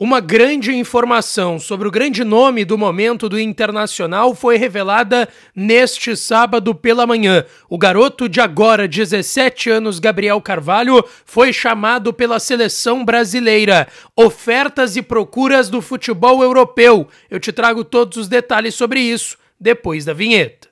Uma grande informação sobre o grande nome do momento do Internacional foi revelada neste sábado pela manhã. O garoto de agora 17 anos, Gabriel Carvalho, foi chamado pela seleção brasileira. Ofertas e procuras do futebol europeu. Eu te trago todos os detalhes sobre isso depois da vinheta.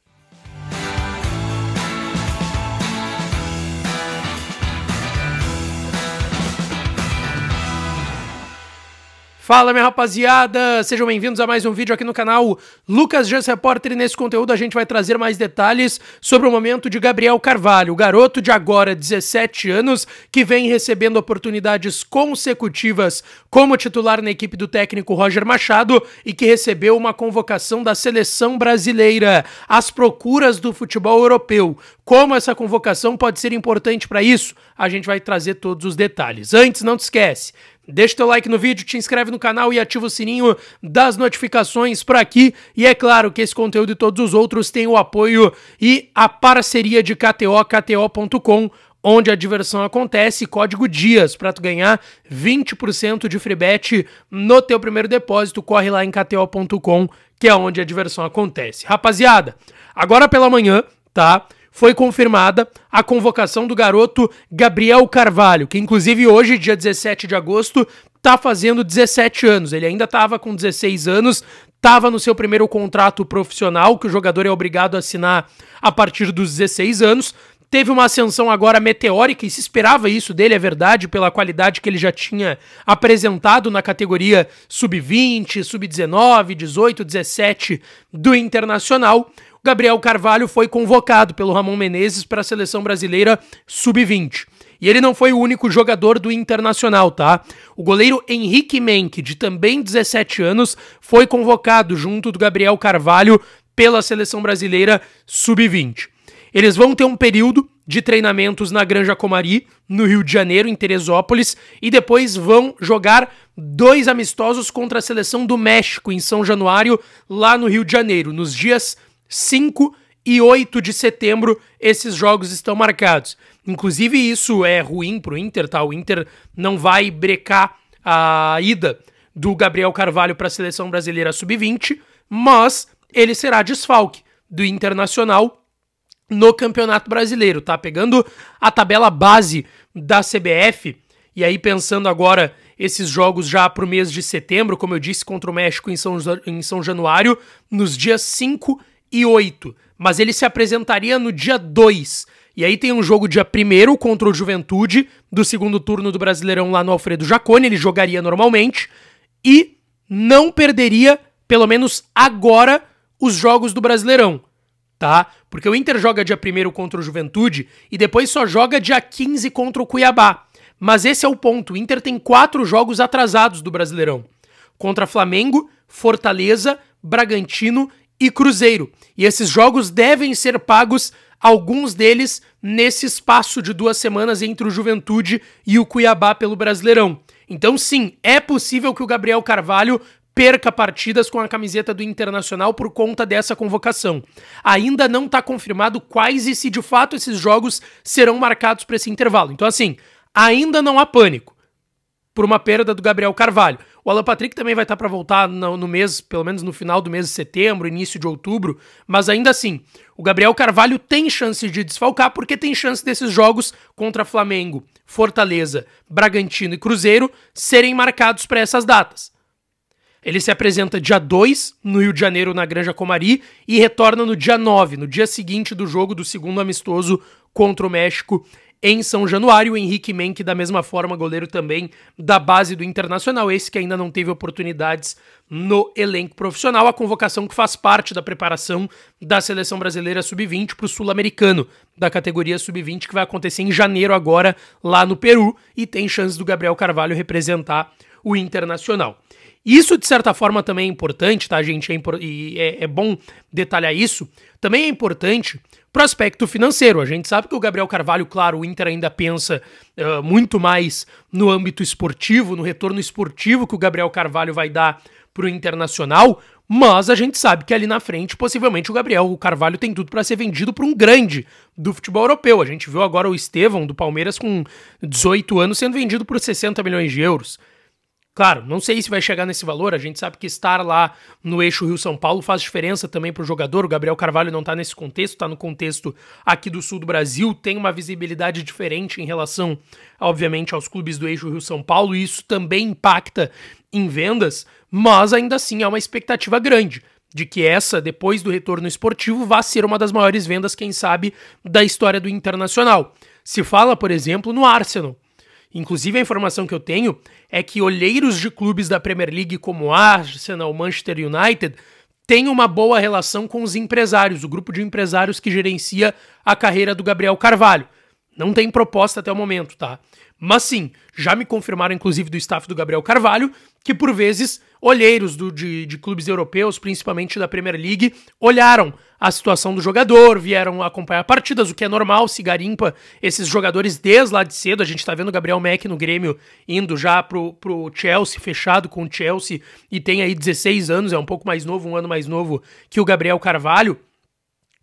Fala minha rapaziada, sejam bem-vindos a mais um vídeo aqui no canal Lucas Jans Repórter e nesse conteúdo a gente vai trazer mais detalhes sobre o momento de Gabriel Carvalho, o garoto de agora 17 anos que vem recebendo oportunidades consecutivas como titular na equipe do técnico Roger Machado e que recebeu uma convocação da seleção brasileira As procuras do futebol europeu. Como essa convocação pode ser importante para isso? A gente vai trazer todos os detalhes. Antes, não te esquece, Deixa teu like no vídeo, te inscreve no canal e ativa o sininho das notificações para aqui. E é claro que esse conteúdo e todos os outros têm o apoio e a parceria de KTO, kto.com, onde a diversão acontece, código DIAS para tu ganhar 20% de free bet no teu primeiro depósito. Corre lá em kto.com, que é onde a diversão acontece. Rapaziada, agora pela manhã, tá? foi confirmada a convocação do garoto Gabriel Carvalho, que inclusive hoje, dia 17 de agosto, está fazendo 17 anos. Ele ainda estava com 16 anos, estava no seu primeiro contrato profissional, que o jogador é obrigado a assinar a partir dos 16 anos. Teve uma ascensão agora meteórica e se esperava isso dele, é verdade, pela qualidade que ele já tinha apresentado na categoria sub-20, sub-19, 18, 17 do Internacional. Gabriel Carvalho foi convocado pelo Ramon Menezes para a seleção brasileira sub-20. E ele não foi o único jogador do Internacional, tá? O goleiro Henrique Menck, de também 17 anos, foi convocado junto do Gabriel Carvalho pela seleção brasileira sub-20. Eles vão ter um período de treinamentos na Granja Comari, no Rio de Janeiro, em Teresópolis, e depois vão jogar dois amistosos contra a seleção do México em São Januário, lá no Rio de Janeiro, nos dias 5 e 8 de setembro esses jogos estão marcados. Inclusive, isso é ruim para o Inter, tá? O Inter não vai brecar a ida do Gabriel Carvalho para a seleção brasileira sub-20, mas ele será desfalque do Internacional no Campeonato Brasileiro, tá? Pegando a tabela base da CBF e aí pensando agora esses jogos já para o mês de setembro, como eu disse, contra o México em São, em São Januário, nos dias 5 e 8, mas ele se apresentaria no dia 2. E aí tem um jogo dia 1 contra o Juventude, do segundo turno do Brasileirão lá no Alfredo Jacone, ele jogaria normalmente e não perderia, pelo menos agora, os jogos do Brasileirão, tá? Porque o Inter joga dia 1 contra o Juventude e depois só joga dia 15 contra o Cuiabá. Mas esse é o ponto, o Inter tem quatro jogos atrasados do Brasileirão. Contra Flamengo, Fortaleza, Bragantino e Cruzeiro. E esses jogos devem ser pagos, alguns deles, nesse espaço de duas semanas entre o Juventude e o Cuiabá pelo Brasileirão. Então, sim, é possível que o Gabriel Carvalho perca partidas com a camiseta do Internacional por conta dessa convocação. Ainda não está confirmado quais e se de fato esses jogos serão marcados para esse intervalo. Então, assim, ainda não há pânico por uma perda do Gabriel Carvalho. O Alan Patrick também vai estar para voltar no, no, mês, pelo menos no final do mês de setembro, início de outubro, mas ainda assim, o Gabriel Carvalho tem chance de desfalcar porque tem chance desses jogos contra Flamengo, Fortaleza, Bragantino e Cruzeiro serem marcados para essas datas. Ele se apresenta dia 2 no Rio de Janeiro, na Granja Comari, e retorna no dia 9, no dia seguinte do jogo do segundo amistoso contra o México em São Januário. Henrique Menck, da mesma forma, goleiro também da base do Internacional, esse que ainda não teve oportunidades no elenco profissional. A convocação que faz parte da preparação da seleção brasileira sub-20 para o sul-americano da categoria sub-20, que vai acontecer em janeiro agora lá no Peru e tem chance do Gabriel Carvalho representar o Internacional. Isso, de certa forma, também é importante, tá, gente? É, impor... é, é bom detalhar isso. Também é importante para o aspecto financeiro. A gente sabe que o Gabriel Carvalho, claro, o Inter ainda pensa uh, muito mais no âmbito esportivo, no retorno esportivo que o Gabriel Carvalho vai dar para o Internacional, mas a gente sabe que ali na frente, possivelmente, o Gabriel o Carvalho tem tudo para ser vendido para um grande do futebol europeu. A gente viu agora o Estevão do Palmeiras com 18 anos sendo vendido por 60 milhões de euros. Claro, não sei se vai chegar nesse valor, a gente sabe que estar lá no eixo Rio-São Paulo faz diferença também para o jogador. O Gabriel Carvalho não está nesse contexto, está no contexto aqui do sul do Brasil, tem uma visibilidade diferente em relação, obviamente, aos clubes do eixo Rio-São Paulo, e isso também impacta em vendas, mas ainda assim é uma expectativa grande de que essa, depois do retorno esportivo, vá ser uma das maiores vendas, quem sabe, da história do Internacional. Se fala, por exemplo, no Arsenal. Inclusive, a informação que eu tenho é que olheiros de clubes da Premier League como Arsenal, Manchester United, têm uma boa relação com os empresários, o grupo de empresários que gerencia a carreira do Gabriel Carvalho. Não tem proposta até o momento, tá? Mas sim, já me confirmaram, inclusive, do staff do Gabriel Carvalho, que por vezes olheiros do, de, de clubes europeus, principalmente da Premier League, olharam a situação do jogador, vieram acompanhar partidas, o que é normal, se garimpa esses jogadores desde lá de cedo. A gente tá vendo o Gabriel Mack no Grêmio indo já pro, pro Chelsea, fechado com o Chelsea, e tem aí 16 anos, é um pouco mais novo, um ano mais novo que o Gabriel Carvalho.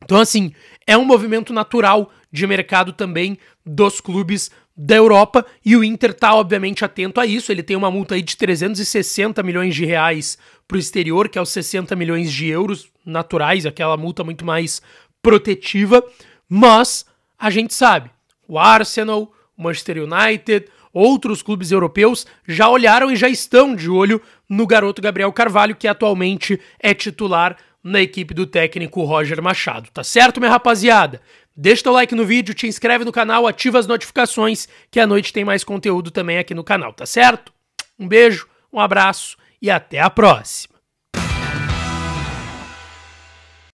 Então, assim, é um movimento natural de mercado também dos clubes da Europa e o Inter tá obviamente atento a isso. Ele tem uma multa aí de 360 milhões de reais para o exterior, que é os 60 milhões de euros naturais, aquela multa muito mais protetiva. Mas a gente sabe, o Arsenal, o Manchester United, outros clubes europeus já olharam e já estão de olho no garoto Gabriel Carvalho, que atualmente é titular na equipe do técnico Roger Machado. Tá certo, minha rapaziada? Deixa teu like no vídeo, te inscreve no canal, ativa as notificações, que à noite tem mais conteúdo também aqui no canal, tá certo? Um beijo, um abraço e até a próxima!